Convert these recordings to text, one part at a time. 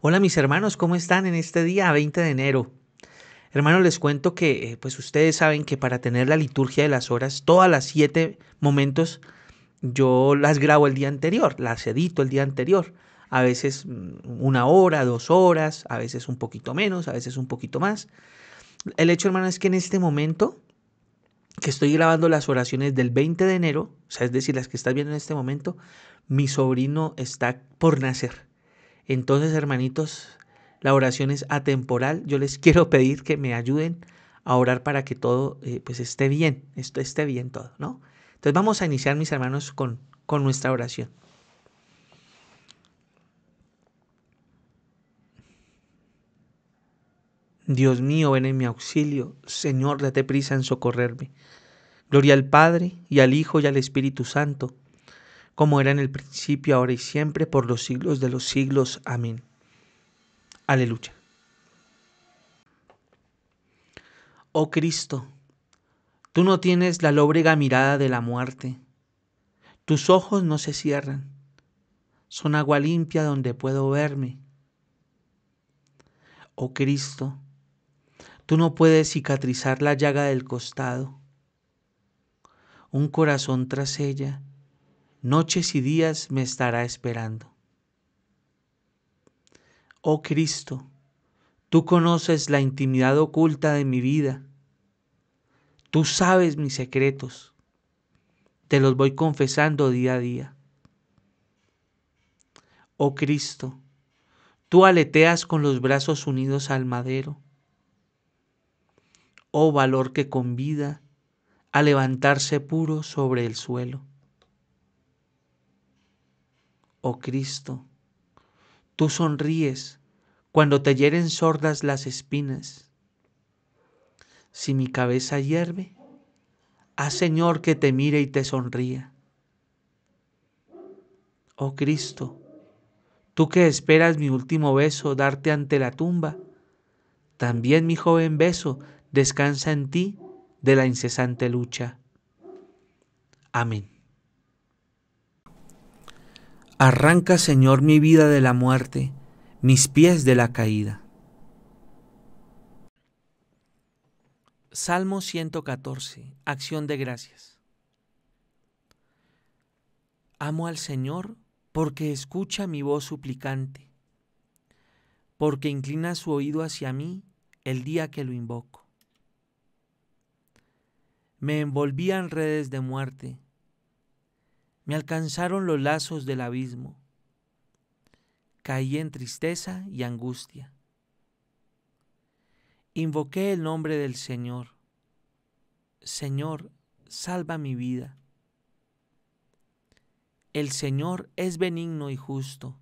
Hola mis hermanos, ¿cómo están en este día 20 de enero? Hermanos, les cuento que eh, pues ustedes saben que para tener la liturgia de las horas, todas las siete momentos yo las grabo el día anterior, las edito el día anterior. A veces mm, una hora, dos horas, a veces un poquito menos, a veces un poquito más. El hecho, hermano, es que en este momento que estoy grabando las oraciones del 20 de enero, o sea, es decir, las que estás viendo en este momento, mi sobrino está por nacer. Entonces, hermanitos, la oración es atemporal. Yo les quiero pedir que me ayuden a orar para que todo eh, pues esté bien, esto esté bien todo, ¿no? Entonces vamos a iniciar, mis hermanos, con, con nuestra oración. Dios mío, ven en mi auxilio. Señor, date prisa en socorrerme. Gloria al Padre, y al Hijo, y al Espíritu Santo como era en el principio, ahora y siempre, por los siglos de los siglos. Amén. Aleluya. Oh Cristo, tú no tienes la lóbrega mirada de la muerte. Tus ojos no se cierran. Son agua limpia donde puedo verme. Oh Cristo, tú no puedes cicatrizar la llaga del costado. Un corazón tras ella noches y días me estará esperando. Oh Cristo, tú conoces la intimidad oculta de mi vida. Tú sabes mis secretos. Te los voy confesando día a día. Oh Cristo, tú aleteas con los brazos unidos al madero. Oh valor que convida a levantarse puro sobre el suelo oh Cristo. Tú sonríes cuando te hieren sordas las espinas. Si mi cabeza hierve, haz Señor que te mire y te sonría. Oh Cristo, tú que esperas mi último beso darte ante la tumba, también mi joven beso descansa en ti de la incesante lucha. Amén. Arranca, Señor, mi vida de la muerte, mis pies de la caída. Salmo 114, acción de gracias. Amo al Señor porque escucha mi voz suplicante, porque inclina su oído hacia mí el día que lo invoco. Me envolvían redes de muerte, me alcanzaron los lazos del abismo. Caí en tristeza y angustia. Invoqué el nombre del Señor. Señor, salva mi vida. El Señor es benigno y justo.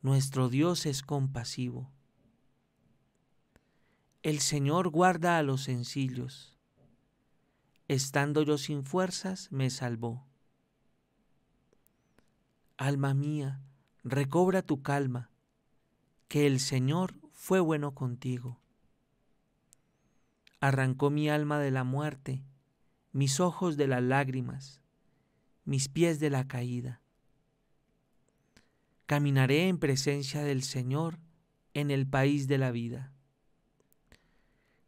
Nuestro Dios es compasivo. El Señor guarda a los sencillos. Estando yo sin fuerzas, me salvó. Alma mía, recobra tu calma, que el Señor fue bueno contigo. Arrancó mi alma de la muerte, mis ojos de las lágrimas, mis pies de la caída. Caminaré en presencia del Señor en el país de la vida.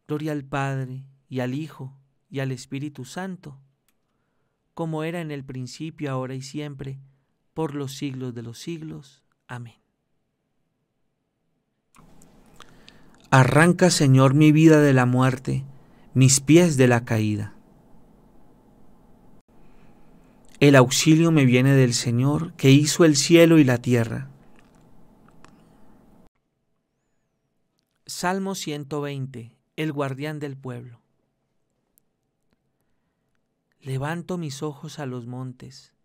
Gloria al Padre y al Hijo y al Espíritu Santo, como era en el principio, ahora y siempre, por los siglos de los siglos. Amén. Arranca, Señor, mi vida de la muerte, mis pies de la caída. El auxilio me viene del Señor, que hizo el cielo y la tierra. Salmo 120. El guardián del pueblo. Levanto mis ojos a los montes.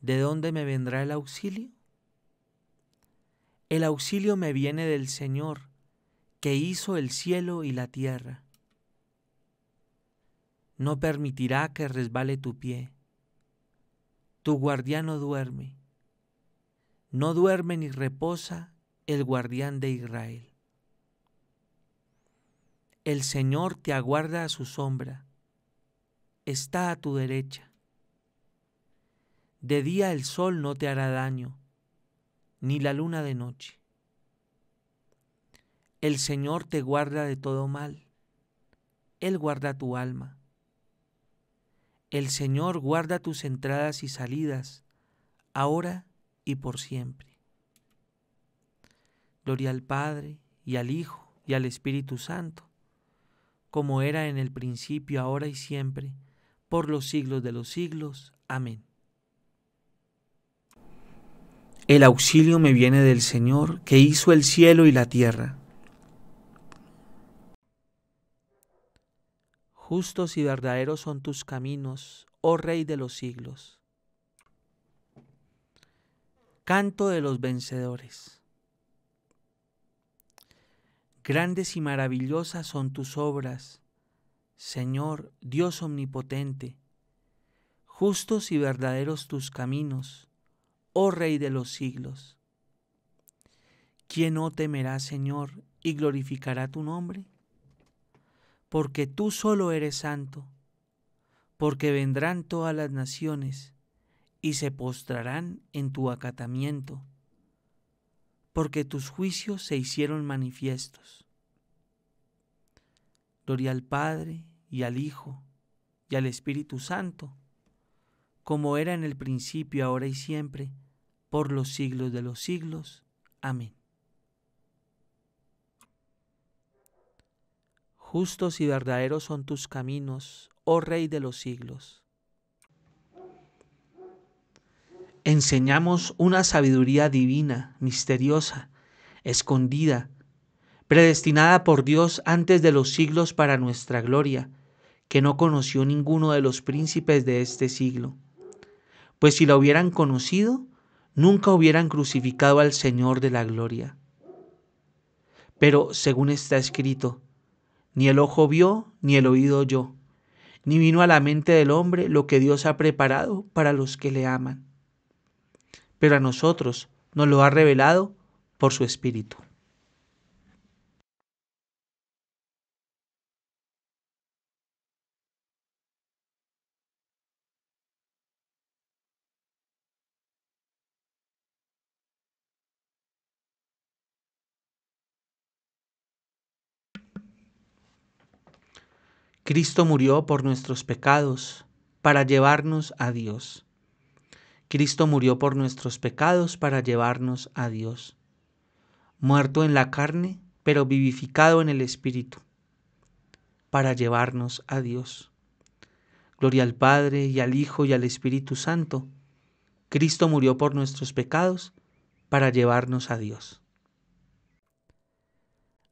¿De dónde me vendrá el auxilio? El auxilio me viene del Señor, que hizo el cielo y la tierra. No permitirá que resbale tu pie. Tu guardián no duerme. No duerme ni reposa el guardián de Israel. El Señor te aguarda a su sombra. Está a tu derecha de día el sol no te hará daño, ni la luna de noche. El Señor te guarda de todo mal. Él guarda tu alma. El Señor guarda tus entradas y salidas, ahora y por siempre. Gloria al Padre, y al Hijo, y al Espíritu Santo, como era en el principio, ahora y siempre, por los siglos de los siglos. Amén. El auxilio me viene del Señor, que hizo el cielo y la tierra. Justos y verdaderos son tus caminos, oh Rey de los siglos. Canto de los vencedores. Grandes y maravillosas son tus obras, Señor Dios omnipotente. Justos y verdaderos tus caminos, oh Rey de los siglos. ¿Quién no temerá, Señor, y glorificará tu nombre? Porque tú solo eres santo, porque vendrán todas las naciones y se postrarán en tu acatamiento, porque tus juicios se hicieron manifiestos. Gloria al Padre y al Hijo y al Espíritu Santo como era en el principio, ahora y siempre, por los siglos de los siglos. Amén. Justos y verdaderos son tus caminos, oh Rey de los siglos. Enseñamos una sabiduría divina, misteriosa, escondida, predestinada por Dios antes de los siglos para nuestra gloria, que no conoció ninguno de los príncipes de este siglo pues si la hubieran conocido, nunca hubieran crucificado al Señor de la gloria. Pero, según está escrito, ni el ojo vio, ni el oído oyó, ni vino a la mente del hombre lo que Dios ha preparado para los que le aman. Pero a nosotros nos lo ha revelado por su Espíritu. Cristo murió por nuestros pecados para llevarnos a Dios. Cristo murió por nuestros pecados para llevarnos a Dios. Muerto en la carne, pero vivificado en el Espíritu, para llevarnos a Dios. Gloria al Padre y al Hijo y al Espíritu Santo. Cristo murió por nuestros pecados para llevarnos a Dios.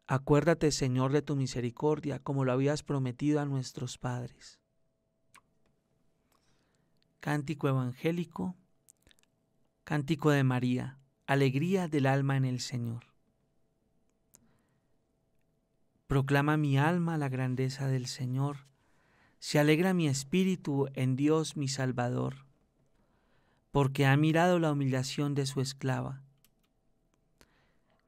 Acuérdate, Señor, de tu misericordia, como lo habías prometido a nuestros padres. Cántico evangélico, cántico de María, alegría del alma en el Señor. Proclama mi alma la grandeza del Señor, se alegra mi espíritu en Dios mi Salvador, porque ha mirado la humillación de su esclava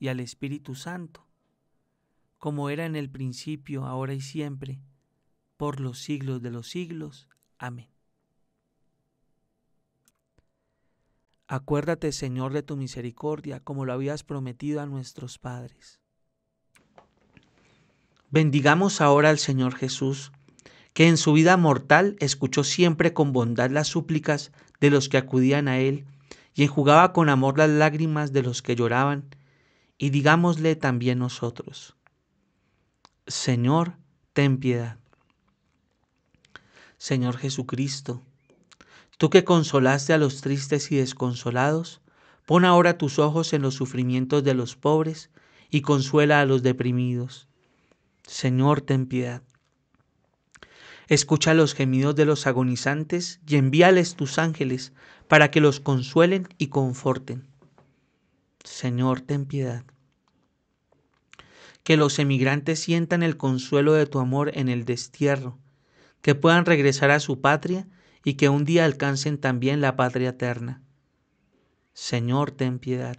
y al Espíritu Santo, como era en el principio, ahora y siempre, por los siglos de los siglos. Amén. Acuérdate, Señor, de tu misericordia, como lo habías prometido a nuestros padres. Bendigamos ahora al Señor Jesús, que en su vida mortal escuchó siempre con bondad las súplicas de los que acudían a Él y enjugaba con amor las lágrimas de los que lloraban y digámosle también nosotros, Señor, ten piedad. Señor Jesucristo, tú que consolaste a los tristes y desconsolados, pon ahora tus ojos en los sufrimientos de los pobres y consuela a los deprimidos. Señor, ten piedad. Escucha los gemidos de los agonizantes y envíales tus ángeles para que los consuelen y conforten Señor, ten piedad. Que los emigrantes sientan el consuelo de tu amor en el destierro, que puedan regresar a su patria y que un día alcancen también la patria eterna. Señor, ten piedad.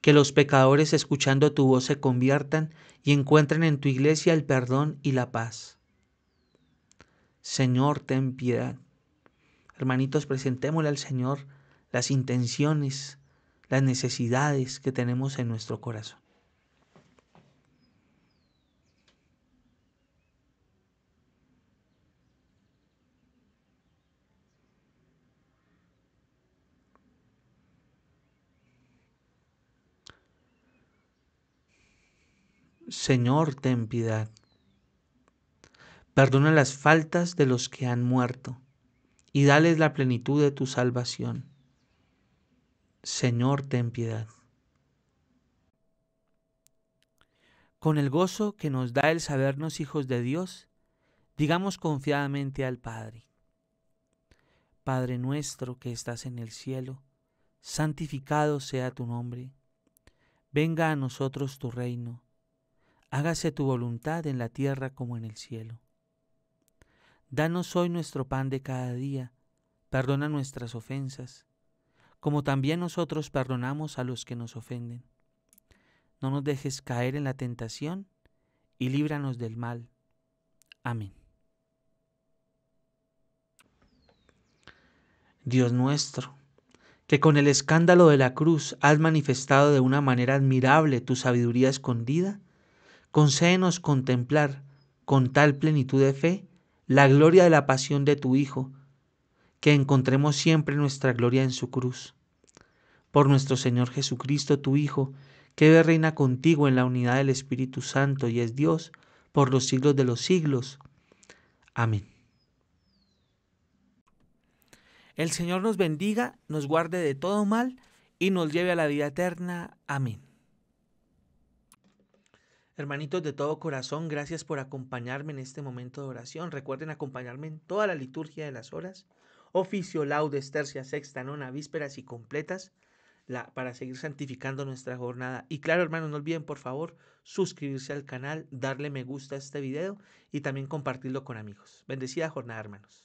Que los pecadores escuchando tu voz se conviertan y encuentren en tu iglesia el perdón y la paz. Señor, ten piedad. Hermanitos, presentémosle al Señor las intenciones, las necesidades que tenemos en nuestro corazón. Señor, ten piedad. Perdona las faltas de los que han muerto y dales la plenitud de tu salvación. Señor, ten piedad. Con el gozo que nos da el sabernos hijos de Dios, digamos confiadamente al Padre. Padre nuestro que estás en el cielo, santificado sea tu nombre. Venga a nosotros tu reino. Hágase tu voluntad en la tierra como en el cielo. Danos hoy nuestro pan de cada día. Perdona nuestras ofensas como también nosotros perdonamos a los que nos ofenden. No nos dejes caer en la tentación y líbranos del mal. Amén. Dios nuestro, que con el escándalo de la cruz has manifestado de una manera admirable tu sabiduría escondida, concédenos contemplar con tal plenitud de fe la gloria de la pasión de tu Hijo, que encontremos siempre nuestra gloria en su cruz. Por nuestro Señor Jesucristo, tu Hijo, que reina contigo en la unidad del Espíritu Santo y es Dios por los siglos de los siglos. Amén. El Señor nos bendiga, nos guarde de todo mal y nos lleve a la vida eterna. Amén. Hermanitos de todo corazón, gracias por acompañarme en este momento de oración. Recuerden acompañarme en toda la liturgia de las horas oficio, laudes, tercia sexta, nona, vísperas y completas para seguir santificando nuestra jornada. Y claro, hermanos, no olviden por favor suscribirse al canal, darle me gusta a este video y también compartirlo con amigos. Bendecida jornada, hermanos.